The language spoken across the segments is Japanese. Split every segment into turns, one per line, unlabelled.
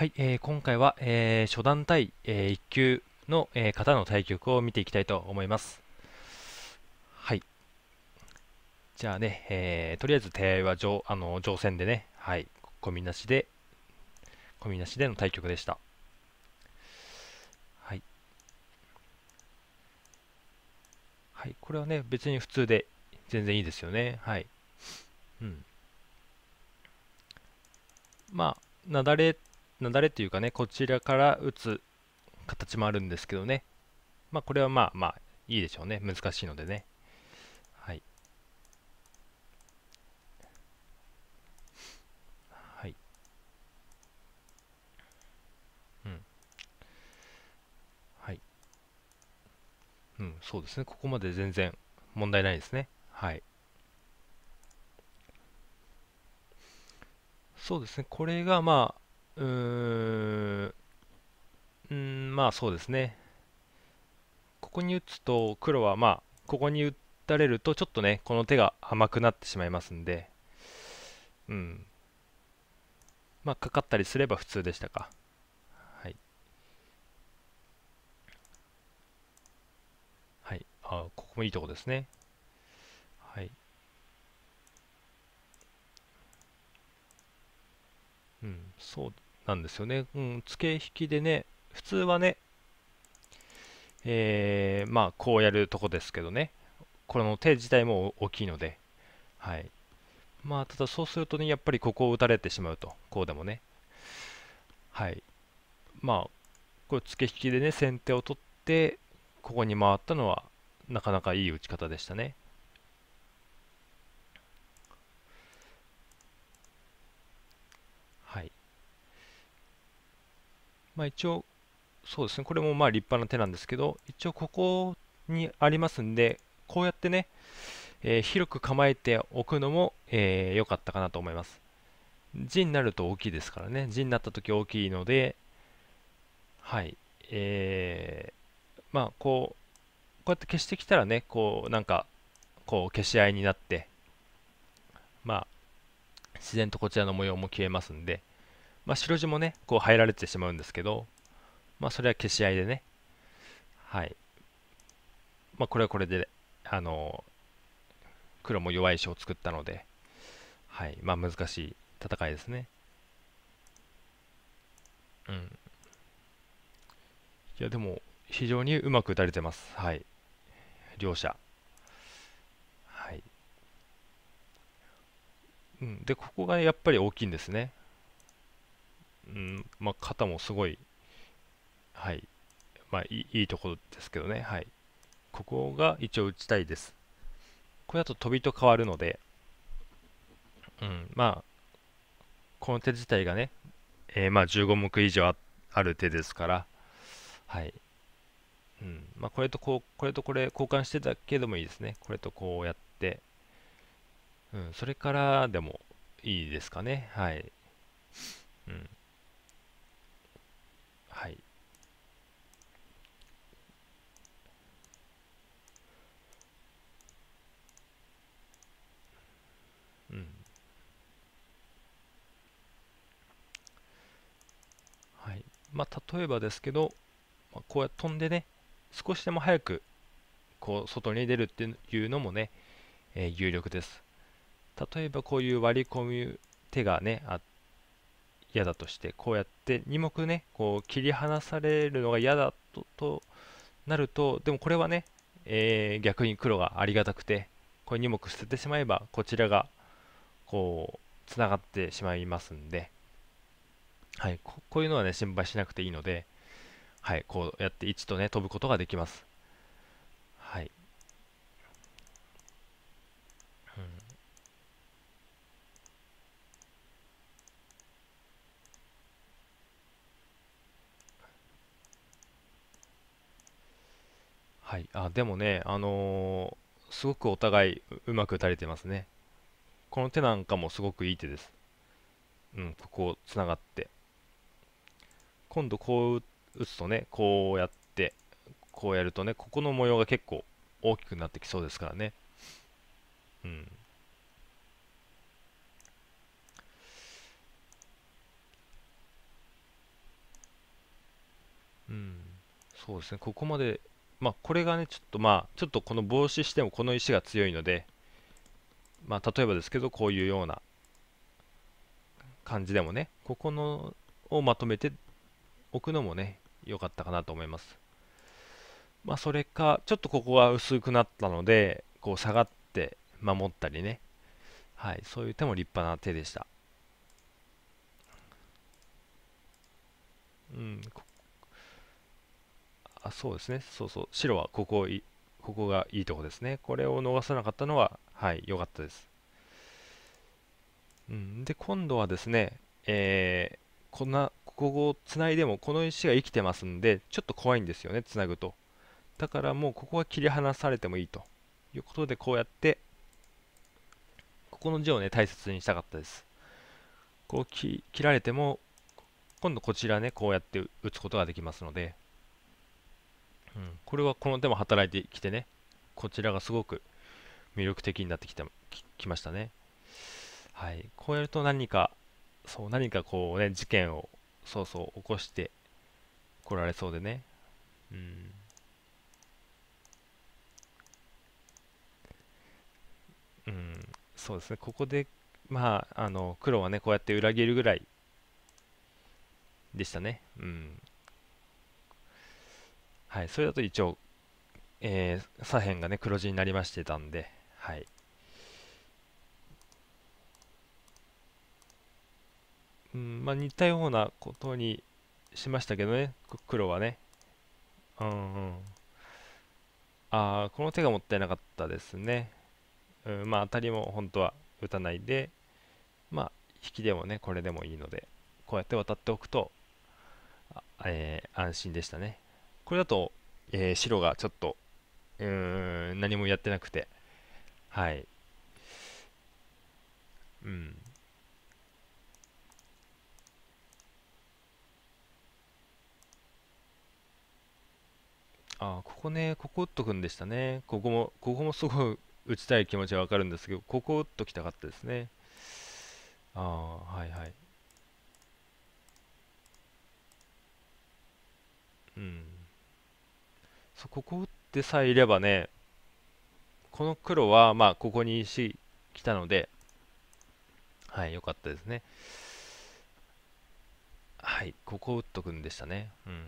はい、えー、今回は、えー、初段対、えー、1級の、えー、方の対局を見ていきたいと思います。はい。じゃあね、えー、とりあえず手合いは上あの上戦でね、はい、込みなしで、込みなしでの対局でした。はい。はい、これはね、別に普通で全然いいですよね。はい。うん。まあ、なだれなだれっていうかね、こちらから打つ形もあるんですけどね。まあ、これはまあまあ、いいでしょうね。難しいのでね。はい。はい。うん。はい。うん、そうですね。ここまで全然問題ないですね。はい。そうですね。これがまあうーん、まあそうですね。ここに打つと黒はまあここに打たれるとちょっとねこの手が甘くなってしまいますんでうんまあかかったりすれば普通でしたかはいはいあここもいいとこですねはいうんそうなんですよね。うん、付け引きでね、普通はね、えー、まあ、こうやるとこですけどね、これの手自体も大きいので、はい。まあ、ただそうするとね、やっぱりここを打たれてしまうと、こうでもね。はい。まあ、これ付け引きでね、先手を取って、ここに回ったのは、なかなかいい打ち方でしたね。まあ、一応、そうですね、これもまあ立派な手なんですけど、一応ここにありますんで、こうやってね、えー、広く構えておくのも良、えー、かったかなと思います。字になると大きいですからね、字になった時大きいので、はい、えー、まあこう、こうやって消してきたらね、こうなんか、こう消し合いになって、まあ、自然とこちらの模様も消えますんで、まあ、白地もねこう入られてしまうんですけど、まあ、それは消し合いでね、はいまあ、これはこれで、あの黒も弱い石を作ったので、はいまあ、難しい戦いですね。うん、いやでも非常にうまく打たれてます。はい。両者。はい。うん、で、ここがやっぱり大きいんですね。うんまあ、肩もすごい、はいまあ、いいところですけどね、はい、ここが一応打ちたいです。これだと飛びと変わるので、うん、まあ、この手自体がね、えー、まあ15目以上ある手ですから、はい。うんまあ、これとこう、これとこれ交換してたけどもいいですね。これとこうやって、うん、それからでもいいですかね。はい。うん。はい。うん。まあ、例えばですけど、まあ、こうやって飛んでね、少しでも早く、こう、外に出るっていうのもね、えー、有力です。例えばこういう割り込む手がね、あっ嫌だとしてこうやって2目ねこう切り離されるのが嫌だととなるとでもこれはね、えー、逆に黒がありがたくてこれ2目捨ててしまえばこちらがこうつながってしまいますんで、はい、こういうのはね心配しなくていいので、はい、こうやって1とね飛ぶことができます。はい、あ、でもね、あのーすごくお互いうまく打たれてますね。この手なんかもすごくいい手です。うん、ここつながって。今度こう打つとね、こうやって、こうやるとね、ここの模様が結構大きくなってきそうですからね。うん。うん、そうですね、ここまでまあ、これがね、ちょっとまあ、ちょっとこの防止してもこの石が強いので、まあ、例えばですけど、こういうような感じでもね、ここのをまとめておくのもね、良かったかなと思います。まあ、それか、ちょっとここが薄くなったので、こう下がって守ったりね、はい、そういう手も立派な手でした。うん、こあそうですね、そうそう、白はここい、ここがいいとこですね。これを逃さなかったのは、はい、良かったです。うん、で、今度はですね、えー、こんな、ここをつないでも、この石が生きてますんで、ちょっと怖いんですよね、つなぐと。だからもう、ここは切り離されてもいいということで、こうやって、ここの字をね、大切にしたかったです。こう切られても、今度こちらね、こうやって打つことができますので、うん、これはこの手も働いてきてね、こちらがすごく魅力的になってきてきましたね。はい、こうやると何か、そう、何かこうね、事件を、そうそう、起こしてこられそうでね。うん。うん、そうですね、ここで、まあ、あの、黒はね、こうやって裏切るぐらいでしたね。うん。はい、それだと一応、えー、左辺がね、黒字になりましてたんで、はい。うん、まあ似たようなことにしましたけどね、黒はね。うんうん。ああ、この手がもったいなかったですね。うん、まあ当たりも本当は打たないで、まあ引きでもね、これでもいいので、こうやって渡っておくと、あえー、安心でしたね。これだと、えー、白がちょっと、うん、何もやってなくて、はい。うん。ああ、ここね、ここ打っとくんでしたね。ここも、ここもすごい打ちたい気持ちはわかるんですけど、ここ打っときたかったですね。ああ、はいはい。うん。そここ打ってさえいればねこの黒はまあここに石来たのではい良かったですねはいここ打っとくんでしたねうん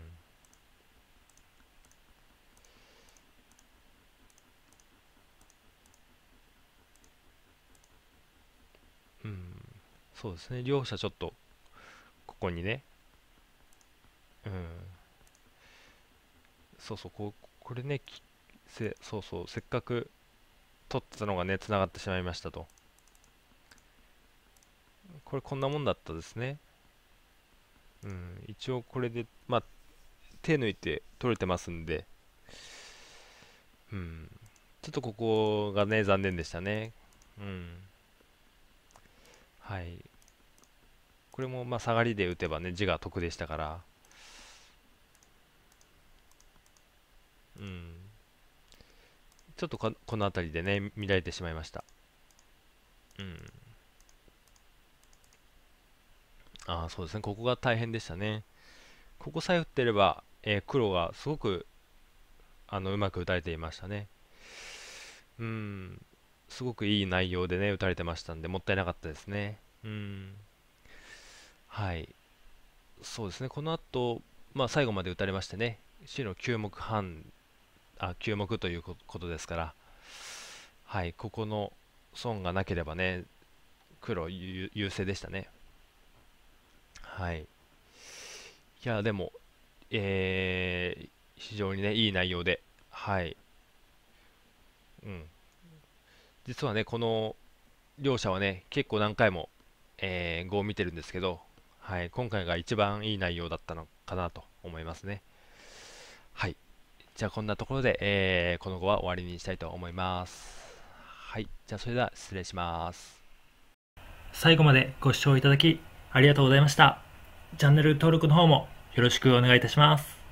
うん、そうですね両者ちょっとここにね、うん、そうそうここれねせそうそうせっかく取ったのがねつながってしまいましたとこれこんなもんだったですねうん一応これでまあ手抜いて取れてますんでうんちょっとここがね残念でしたねうんはいこれもまあ下がりで打てばね字が得でしたからちょっとこの辺りでね見られてしまいましたうんああそうですねここが大変でしたねここさえ打ってれば、えー、黒がすごくあのうまく打たれていましたねうんすごくいい内容でね打たれてましたんでもったいなかったですねうんはいそうですねこの後、まあ最後まで打たれましてね白の9目半あ注目ということですから、はい、ここの損がなければね、黒優勢でしたね。はい。いや、でも、えー、非常にね、いい内容で、はい。うん。実はね、この両者はね、結構何回も、えー、碁を見てるんですけど、はい、今回が一番いい内容だったのかなと思いますね。じゃあこんなところで、えー、この後は終わりにしたいと思います。はい、じゃあそれでは失礼します。最後までご視聴いただきありがとうございました。チャンネル登録の方もよろしくお願いいたします。